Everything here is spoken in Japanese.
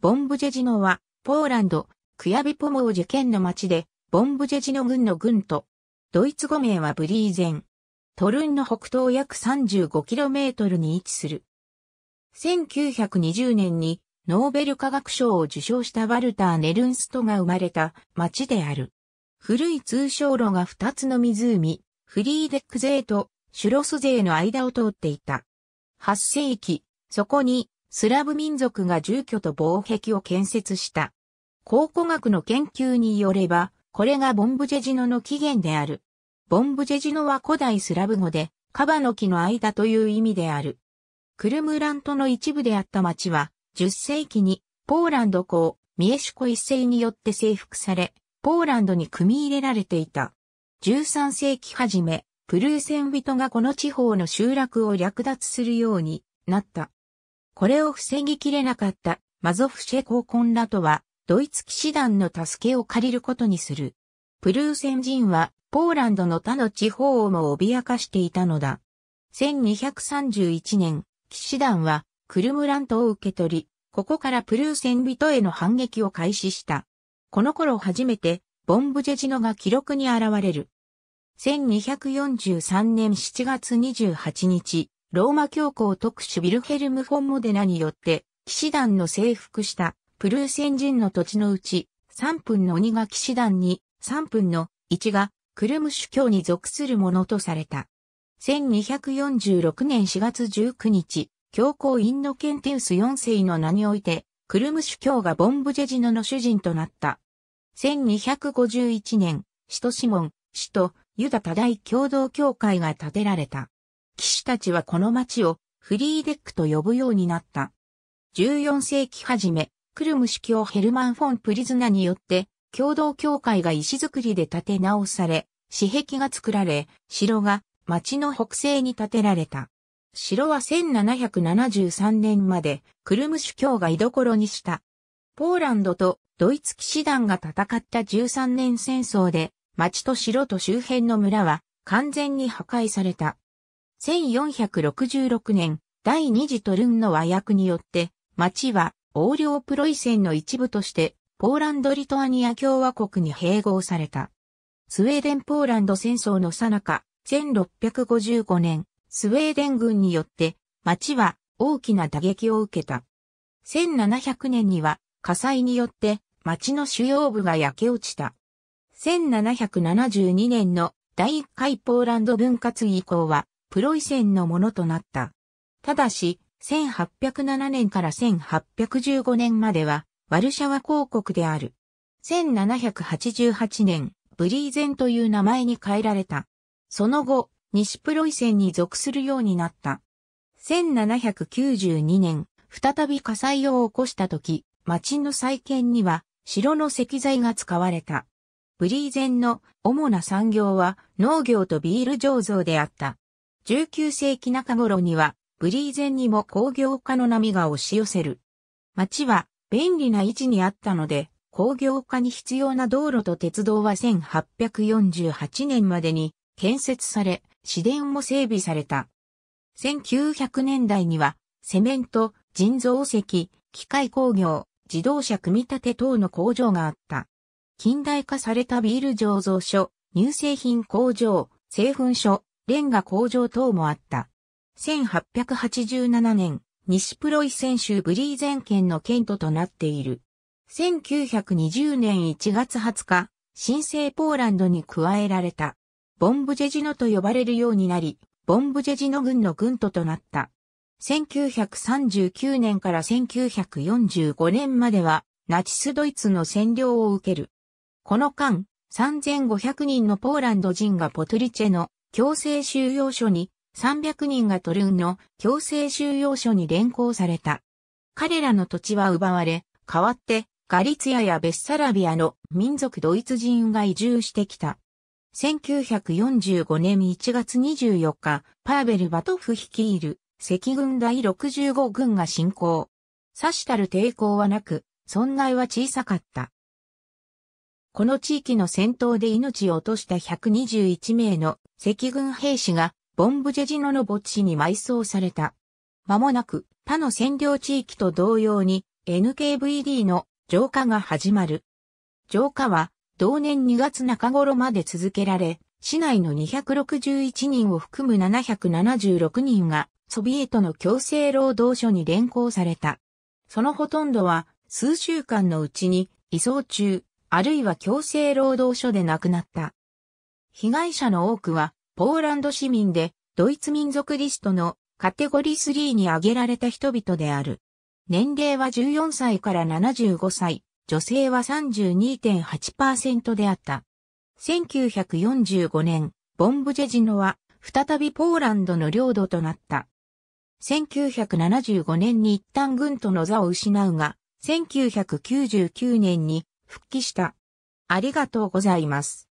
ボンブジェジノは、ポーランド、クヤビポモージュ県の町で、ボンブジェジノ軍の軍と、ドイツ語名はブリーゼン。トルンの北東約 35km に位置する。1920年にノーベル化学賞を受賞したバルター・ネルンストが生まれた町である。古い通称路が2つの湖、フリーデック勢とシュロス勢の間を通っていた。8世紀、そこにスラブ民族が住居と防壁を建設した。考古学の研究によれば、これがボンブジェジノの起源である。ボンブジェジノは古代スラブ語で、カバの木の間という意味である。クルムラントの一部であった町は、10世紀にポーランド公、ミエシュコ一世によって征服され、ポーランドに組み入れられていた。13世紀初め、プルーセン人がこの地方の集落を略奪するようになった。これを防ぎきれなかったマゾフシェ高根らとは、ドイツ騎士団の助けを借りることにする。プルーセン人は、ポーランドの他の地方をも脅かしていたのだ。1231年、騎士団は、クルムラントを受け取り、ここからプルーセン人への反撃を開始した。この頃初めて、ボンブジェジノが記録に現れる。1243年7月28日、ローマ教皇特使ビルヘルム・フォン・モデナによって、騎士団の征服したプルーセン人の土地のうち、3分の2が騎士団に、3分の1がクルム主教に属するものとされた。1246年4月19日、教皇インノケンテウス4世の名において、クルム主教がボンブジェジノの主人となった。1251年、使徒シモン、使徒、ユダ多大共同教会が建てられた。騎士たちはこの町をフリーデックと呼ぶようになった。14世紀初め、クルム主教ヘルマン・フォン・プリズナによって共同協会が石造りで建て直され、紙壁が作られ、城が町の北西に建てられた。城は1773年までクルム主教が居所にした。ポーランドとドイツ騎士団が戦った13年戦争で、町と城と周辺の村は完全に破壊された。1466年、第二次トルンの和訳によって、町は横領プロイセンの一部として、ポーランド・リトアニア共和国に併合された。スウェーデン・ポーランド戦争の最中、1655年、スウェーデン軍によって、町は大きな打撃を受けた。1700年には火災によって町の主要部が焼け落ちた。1772年の第1回ポーランド分割以降はプロイセンのものとなった。ただし、1807年から1815年までは、ワルシャワ公国である。1788年、ブリーゼンという名前に変えられた。その後、西プロイセンに属するようになった。1792年、再び火災を起こした時、町の再建には城の石材が使われた。ブリーゼンの主な産業は農業とビール醸造であった。19世紀中頃には、ブリーゼンにも工業化の波が押し寄せる。街は便利な位置にあったので、工業化に必要な道路と鉄道は1848年までに建設され、市電も整備された。1900年代には、セメント、人造石、機械工業、自動車組み立て等の工場があった。近代化されたビール醸造所、乳製品工場、製粉所、レンガ工場等もあった。1887年、西プロイセン州ブリーゼン県の県都となっている。1920年1月20日、新生ポーランドに加えられた。ボンブジェジノと呼ばれるようになり、ボンブジェジノ軍の軍都となった。1939年から1945年までは、ナチスドイツの占領を受ける。この間、3500人のポーランド人がポトリチェの強制収容所に300人がトルンの強制収容所に連行された。彼らの土地は奪われ、代わってガリツィアやベッサラビアの民族ドイツ人が移住してきた。1945年1月24日、パーベル・バトフ率いる赤軍第65軍が侵攻。刺したる抵抗はなく、損害は小さかった。この地域の戦闘で命を落とした121名の赤軍兵士がボンブジェジノの墓地に埋葬された。間もなく他の占領地域と同様に NKVD の浄化が始まる。浄化は同年2月中頃まで続けられ、市内の261人を含む776人がソビエトの強制労働所に連行された。そのほとんどは数週間のうちに移送中、あるいは強制労働所で亡くなった。被害者の多くは、ポーランド市民で、ドイツ民族リストのカテゴリー3に挙げられた人々である。年齢は14歳から75歳、女性は32.8%であった。1945年、ボンブジェジノは再びポーランドの領土となった。1975年に一旦軍との座を失うが、1999年に復帰した。ありがとうございます。